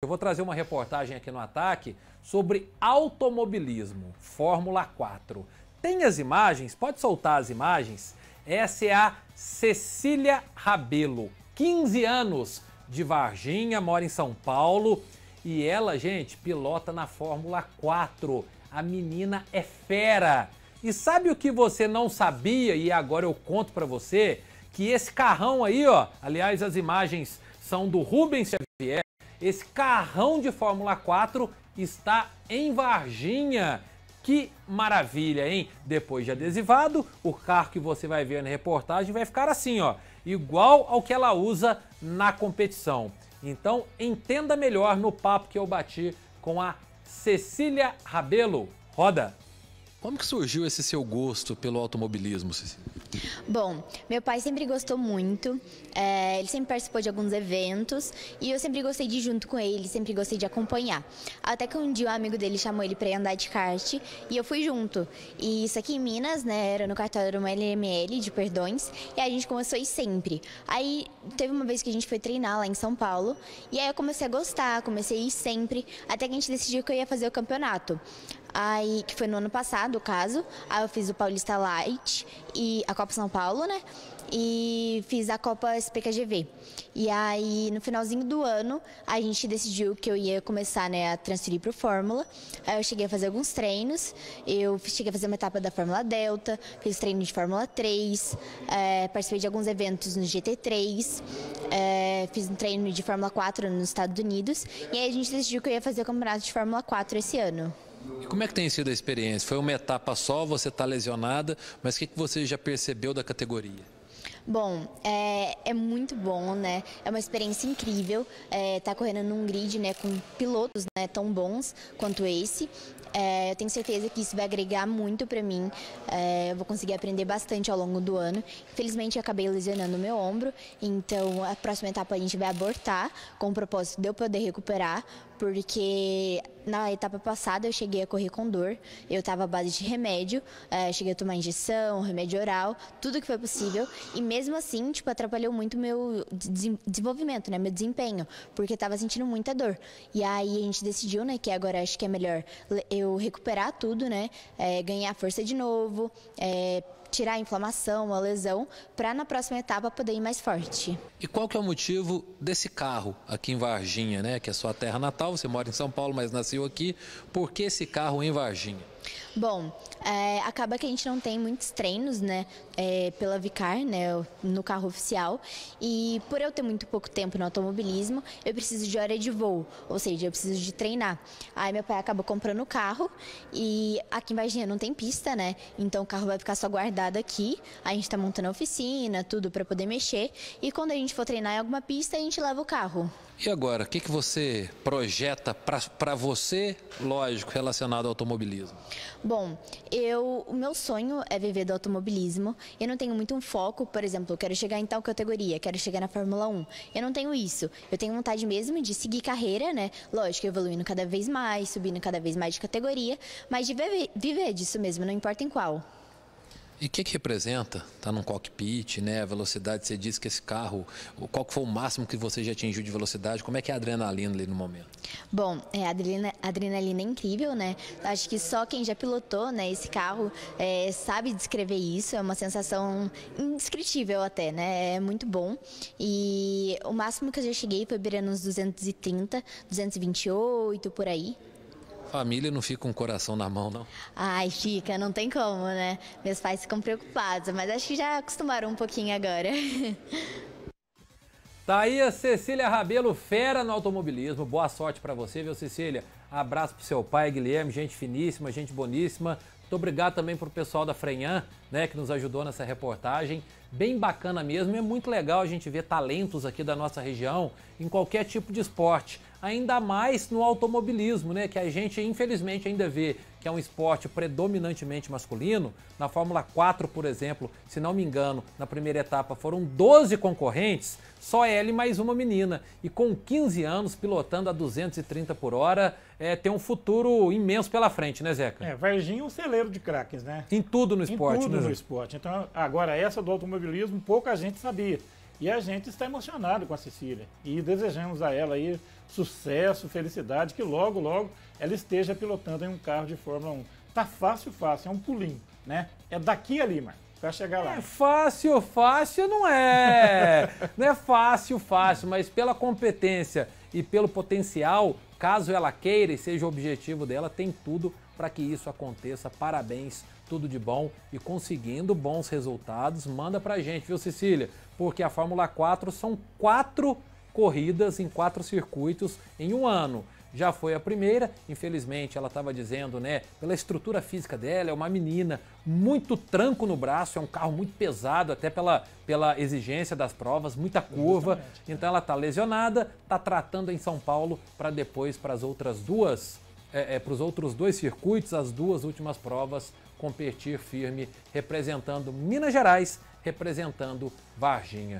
Eu vou trazer uma reportagem aqui no Ataque sobre automobilismo, Fórmula 4. Tem as imagens? Pode soltar as imagens? Essa é a Cecília Rabelo, 15 anos, de Varginha, mora em São Paulo. E ela, gente, pilota na Fórmula 4. A menina é fera. E sabe o que você não sabia e agora eu conto para você? Que esse carrão aí, ó, aliás, as imagens são do Rubens Xavier, esse carrão de Fórmula 4 está em Varginha. Que maravilha, hein? Depois de adesivado, o carro que você vai ver na reportagem vai ficar assim, ó, igual ao que ela usa na competição. Então, entenda melhor no papo que eu bati com a Cecília Rabelo. Roda! Como que surgiu esse seu gosto pelo automobilismo, Cecília? Bom, meu pai sempre gostou muito, é, ele sempre participou de alguns eventos e eu sempre gostei de ir junto com ele, sempre gostei de acompanhar. Até que um dia um amigo dele chamou ele para andar de kart e eu fui junto. E isso aqui em Minas, né, era no uma LML de Perdões e a gente começou a ir sempre. Aí teve uma vez que a gente foi treinar lá em São Paulo e aí eu comecei a gostar, comecei a ir sempre, até que a gente decidiu que eu ia fazer o campeonato. Aí, que foi no ano passado, o caso. Aí eu fiz o Paulista Light e a Copa São Paulo, né? E fiz a Copa SPKGV. E aí, no finalzinho do ano, a gente decidiu que eu ia começar né, a transferir para o Fórmula. Aí eu cheguei a fazer alguns treinos. Eu cheguei a fazer uma etapa da Fórmula Delta, fiz treino de Fórmula 3, é, eh, participei de alguns eventos no GT3, é, eh, fiz um treino de Fórmula 4 nos Estados Unidos. E aí a gente decidiu que eu ia fazer o campeonato de Fórmula 4 esse ano. E como é que tem sido a experiência? Foi uma etapa só, você está lesionada, mas o que, que você já percebeu da categoria? Bom, é, é, muito bom, né? É uma experiência incrível. É, tá correndo num grid, né, com pilotos né, tão bons quanto esse. É, eu tenho certeza que isso vai agregar muito para mim. É, eu vou conseguir aprender bastante ao longo do ano. Infelizmente, eu acabei lesionando o meu ombro, então a próxima etapa a gente vai abortar com o propósito de eu poder recuperar, porque na etapa passada eu cheguei a correr com dor, eu estava à base de remédio, é, cheguei a tomar injeção, remédio oral, tudo que foi possível. E mesmo assim, tipo, atrapalhou muito meu desenvolvimento, né? Meu desempenho, porque estava sentindo muita dor. E aí a gente decidiu, né, que agora acho que é melhor eu recuperar tudo, né? É, ganhar força de novo, é, tirar a inflamação, a lesão, para na próxima etapa poder ir mais forte. E qual que é o motivo desse carro aqui em Varginha, né? Que é sua terra natal, você mora em São Paulo, mas nasceu aqui. Por que esse carro em Varginha? Bom, é, acaba que a gente não tem muitos treinos, né, é, pela Vicar, né, no carro oficial. E por eu ter muito pouco tempo no automobilismo, eu preciso de hora de voo, ou seja, eu preciso de treinar. Aí meu pai acabou comprando o carro e aqui em Varginha não tem pista, né? Então o carro vai ficar só guardado aqui. A gente está montando a oficina, tudo para poder mexer. E quando a gente for treinar em alguma pista, a gente leva o carro. E agora, o que, que você projeta para você, lógico, relacionado ao automobilismo? Bom, eu, o meu sonho é viver do automobilismo. Eu não tenho muito um foco, por exemplo, eu quero chegar em tal categoria, quero chegar na Fórmula 1. Eu não tenho isso. Eu tenho vontade mesmo de seguir carreira, né? Lógico, evoluindo cada vez mais, subindo cada vez mais de categoria, mas de viver, viver disso mesmo, não importa em qual. E o que, que, representa estar tá num cockpit, né? A velocidade, você disse que esse carro, qual que foi o máximo que você já atingiu de velocidade? Como é que é a adrenalina ali no momento? Bom, é, a adrenalina, adrenalina é incrível, né? Acho que só quem já pilotou né, esse carro é, sabe descrever isso. É uma sensação indescritível até, né? É muito bom. E o máximo que eu já cheguei foi beirando uns 230, 228, por aí. Família não fica um coração na mão, não? Ai, fica, não tem como, né? Meus pais ficam preocupados, mas acho que já acostumaram um pouquinho agora. Tá aí a Cecília Rabelo, fera no automobilismo. Boa sorte para você, viu, Cecília? Abraço pro seu pai, Guilherme, gente finíssima, gente boníssima. Muito obrigado também para o pessoal da Frenhan, né, que nos ajudou nessa reportagem. Bem bacana mesmo, é muito legal a gente ver talentos aqui da nossa região em qualquer tipo de esporte, ainda mais no automobilismo, né, que a gente infelizmente ainda vê que é um esporte predominantemente masculino, na Fórmula 4, por exemplo, se não me engano, na primeira etapa foram 12 concorrentes, só ela e mais uma menina. E com 15 anos, pilotando a 230 por hora, é, tem um futuro imenso pela frente, né, Zeca? É, Varginha é um celeiro de craques, né? Em tudo no esporte, Em tudo né, no esporte. Então, agora, essa do automobilismo, pouca gente sabia. E a gente está emocionado com a Cecília e desejamos a ela aí sucesso, felicidade, que logo, logo ela esteja pilotando em um carro de Fórmula 1. Tá fácil, fácil, é um pulinho, né? É daqui ali, Marcos. Pra chegar lá. É fácil, fácil não é. não é fácil, fácil, mas pela competência e pelo potencial, caso ela queira e seja o objetivo dela, tem tudo para que isso aconteça. Parabéns, tudo de bom e conseguindo bons resultados, manda para a gente, viu, Cecília? Porque a Fórmula 4 são quatro corridas em quatro circuitos em um ano já foi a primeira. Infelizmente, ela estava dizendo, né, pela estrutura física dela, é uma menina, muito tranco no braço, é um carro muito pesado, até pela, pela exigência das provas, muita curva. Exatamente. Né? Então ela está lesionada, está tratando em São Paulo para depois para as outras duas é, é, para os outros dois circuitos, as duas últimas provas, competir firme, representando Minas Gerais, representando Varginha.